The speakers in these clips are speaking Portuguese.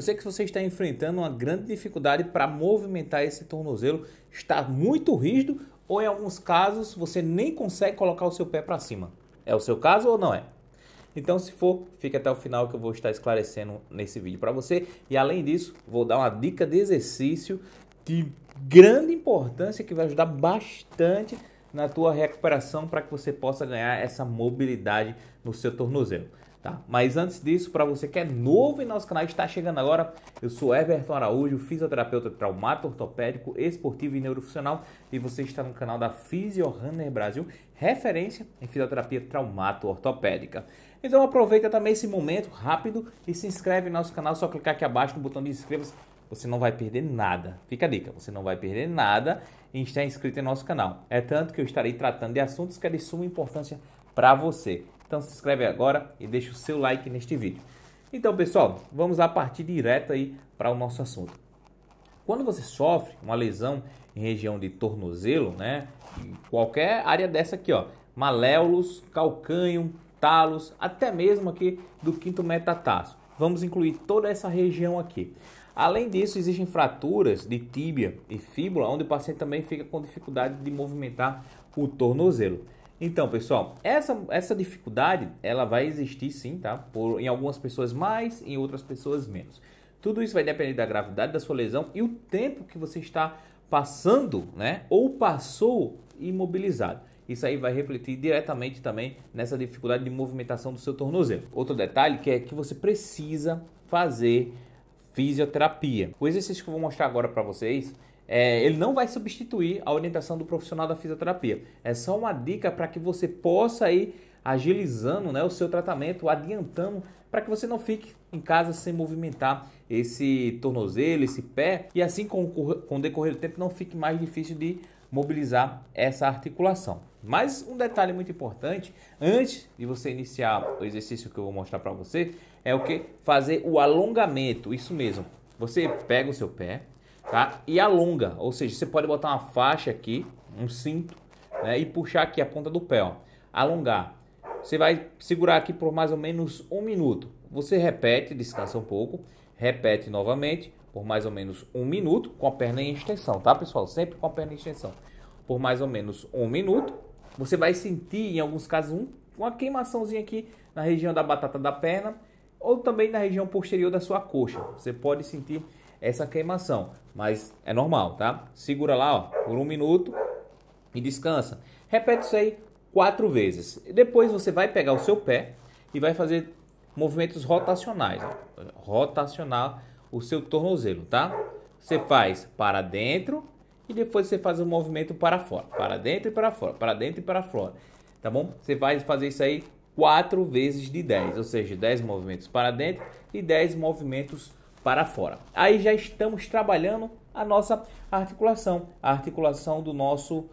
Eu sei que você está enfrentando uma grande dificuldade para movimentar esse tornozelo, está muito rígido ou em alguns casos você nem consegue colocar o seu pé para cima. É o seu caso ou não é? Então, se for, fique até o final que eu vou estar esclarecendo nesse vídeo para você. E além disso, vou dar uma dica de exercício de grande importância que vai ajudar bastante na tua recuperação para que você possa ganhar essa mobilidade no seu tornozelo. Tá? Mas antes disso, para você que é novo em nosso canal e está chegando agora, eu sou Everton Araújo, fisioterapeuta traumato ortopédico, esportivo e neurofuncional, e você está no canal da Fisiorunner Brasil, referência em fisioterapia traumato ortopédica. Então aproveita também esse momento rápido e se inscreve em nosso canal, só clicar aqui abaixo no botão de inscreva-se, você não vai perder nada. Fica a dica, você não vai perder nada em estar inscrito em nosso canal. É tanto que eu estarei tratando de assuntos que é de suma importância para você. Então se inscreve agora e deixa o seu like neste vídeo. Então, pessoal, vamos lá partir direto aí para o nosso assunto. Quando você sofre uma lesão em região de tornozelo, né, qualquer área dessa aqui, ó, maléolos, calcanho, talos, até mesmo aqui do quinto metatarso. Vamos incluir toda essa região aqui. Além disso, existem fraturas de tíbia e fíbula, onde o paciente também fica com dificuldade de movimentar o tornozelo. Então, pessoal, essa, essa dificuldade ela vai existir sim, tá? Por, em algumas pessoas mais, em outras pessoas menos. Tudo isso vai depender da gravidade da sua lesão e o tempo que você está passando, né? Ou passou imobilizado. Isso aí vai refletir diretamente também nessa dificuldade de movimentação do seu tornozelo. Outro detalhe que é que você precisa fazer fisioterapia. O exercício que eu vou mostrar agora para vocês é, ele não vai substituir a orientação do profissional da fisioterapia. É só uma dica para que você possa ir agilizando né, o seu tratamento, adiantando para que você não fique em casa sem movimentar esse tornozelo, esse pé e assim com, com o decorrer do tempo não fique mais difícil de mobilizar essa articulação. Mas um detalhe muito importante, antes de você iniciar o exercício que eu vou mostrar para você, é o que fazer o alongamento, isso mesmo. Você pega o seu pé, tá? E alonga, ou seja, você pode botar uma faixa aqui, um cinto, né? E puxar aqui a ponta do pé, ó. Alongar. Você vai segurar aqui por mais ou menos um minuto. Você repete, descansa um pouco, repete novamente por mais ou menos um minuto com a perna em extensão, tá pessoal? Sempre com a perna em extensão. Por mais ou menos um minuto, você vai sentir em alguns casos um, uma queimaçãozinha aqui na região da batata da perna ou também na região posterior da sua coxa. Você pode sentir essa queimação, mas é normal, tá? Segura lá, ó, por um minuto e descansa. Repete isso aí quatro vezes. Depois você vai pegar o seu pé e vai fazer movimentos rotacionais, ó. rotacionar o seu tornozelo, tá? Você faz para dentro e depois você faz o um movimento para fora, para dentro e para fora, para dentro e para fora, tá bom? Você vai fazer isso aí quatro vezes de 10, ou seja, 10 movimentos para dentro e 10 movimentos para fora. Aí já estamos trabalhando a nossa articulação, a articulação do nosso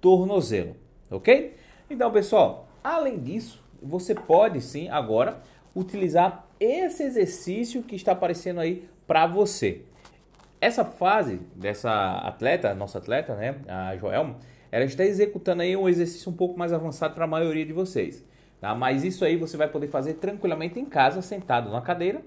tornozelo, ok? Então, pessoal, além disso, você pode sim agora utilizar esse exercício que está aparecendo aí para você. Essa fase dessa atleta, nossa atleta, né, a Joelma, ela está executando aí um exercício um pouco mais avançado para a maioria de vocês. Tá? Mas isso aí você vai poder fazer tranquilamente em casa, sentado na cadeira,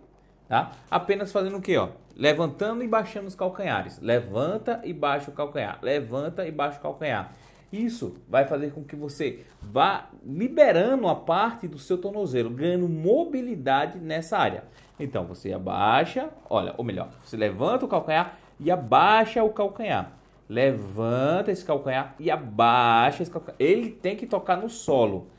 tá? Apenas fazendo o quê, ó? Levantando e baixando os calcanhares. Levanta e baixa o calcanhar. Levanta e baixa o calcanhar. Isso vai fazer com que você vá liberando a parte do seu tornozelo, ganhando mobilidade nessa área. Então você abaixa, olha, ou melhor, você levanta o calcanhar e abaixa o calcanhar. Levanta esse calcanhar e abaixa esse calcanhar. Ele tem que tocar no solo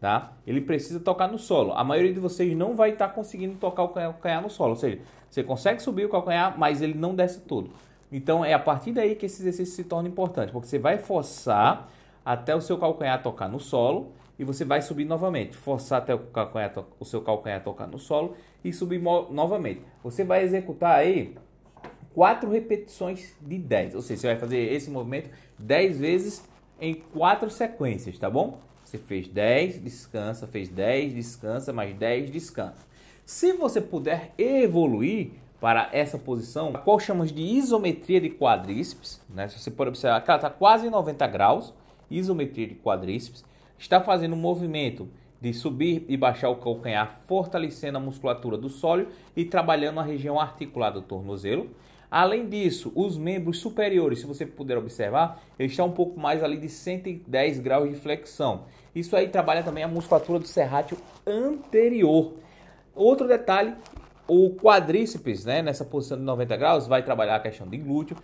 tá? Ele precisa tocar no solo. A maioria de vocês não vai estar tá conseguindo tocar o calcanhar no solo, ou seja, você consegue subir o calcanhar, mas ele não desce todo. Então é a partir daí que esse exercício se torna importante, porque você vai forçar até o seu calcanhar tocar no solo e você vai subir novamente, forçar até o, calcanhar, o seu calcanhar tocar no solo e subir novamente. Você vai executar aí quatro repetições de 10, ou seja, você vai fazer esse movimento 10 vezes em quatro sequências, tá bom? Você fez 10, descansa, fez 10, descansa, mais 10, descansa. Se você puder evoluir para essa posição, a qual chamamos de isometria de quadríceps, né? se você pode observar que ela está quase em 90 graus, isometria de quadríceps, está fazendo um movimento de subir e baixar o calcanhar, fortalecendo a musculatura do sólio e trabalhando a região articular do tornozelo. Além disso, os membros superiores, se você puder observar, está um pouco mais ali de 110 graus de flexão. Isso aí trabalha também a musculatura do serrátil anterior. Outro detalhe, o quadríceps, né, nessa posição de 90 graus, vai trabalhar a questão de glúteo,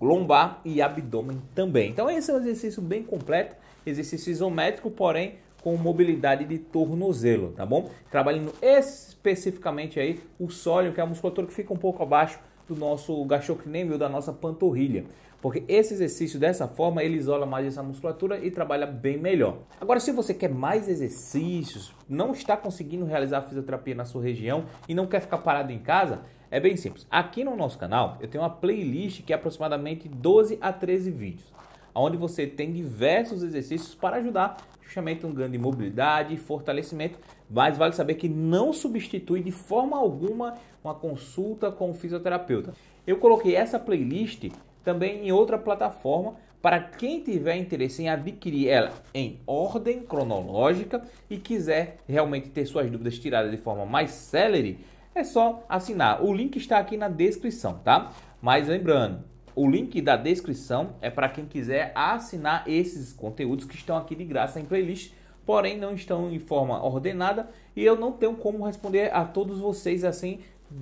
lombar e abdômen também. Então esse é um exercício bem completo, exercício isométrico, porém com mobilidade de tornozelo, tá bom? Trabalhando especificamente aí o sólio, que é a musculatura que fica um pouco abaixo do nosso viu da nossa panturrilha. Porque esse exercício dessa forma ele isola mais essa musculatura e trabalha bem melhor. Agora, se você quer mais exercícios, não está conseguindo realizar fisioterapia na sua região e não quer ficar parado em casa, é bem simples. Aqui no nosso canal eu tenho uma playlist que é aproximadamente 12 a 13 vídeos, onde você tem diversos exercícios para ajudar justamente um ganho de mobilidade e fortalecimento, mas vale saber que não substitui de forma alguma uma consulta com o fisioterapeuta. Eu coloquei essa playlist também em outra plataforma para quem tiver interesse em adquirir ela em ordem cronológica e quiser realmente ter suas dúvidas tiradas de forma mais célere, é só assinar. O link está aqui na descrição, tá? Mas lembrando, o link da descrição é para quem quiser assinar esses conteúdos que estão aqui de graça em playlist, porém não estão em forma ordenada e eu não tenho como responder a todos vocês assim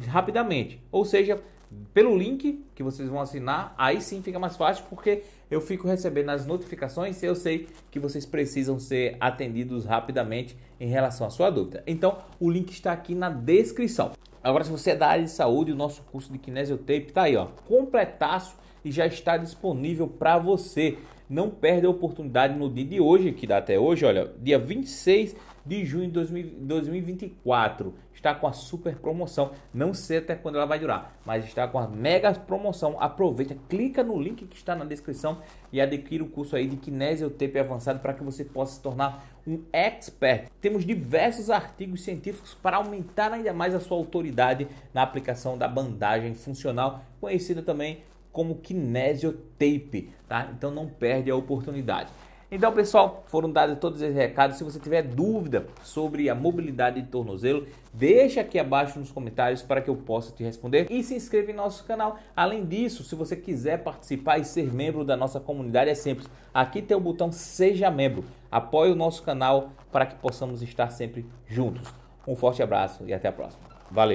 rapidamente. Ou seja, pelo link que vocês vão assinar, aí sim fica mais fácil porque eu fico recebendo as notificações e eu sei que vocês precisam ser atendidos rapidamente em relação à sua dúvida. Então, o link está aqui na descrição. Agora, se você é da área de saúde, o nosso curso de Kinesiotape está aí, ó, completaço e já está disponível para você não perde a oportunidade no dia de hoje, que dá até hoje, olha, dia 26 de junho de 2024. Está com a super promoção. Não sei até quando ela vai durar, mas está com a mega promoção. Aproveita, clica no link que está na descrição e adquira o curso aí de Kinesiotape avançado para que você possa se tornar um expert. Temos diversos artigos científicos para aumentar ainda mais a sua autoridade na aplicação da bandagem funcional, conhecida também como kinesiotape, tá? Então não perde a oportunidade. Então, pessoal, foram dados todos esses recados. Se você tiver dúvida sobre a mobilidade de tornozelo, deixa aqui abaixo nos comentários para que eu possa te responder e se inscreva em nosso canal. Além disso, se você quiser participar e ser membro da nossa comunidade, é simples. Aqui tem o botão Seja Membro. Apoie o nosso canal para que possamos estar sempre juntos. Um forte abraço e até a próxima. Valeu!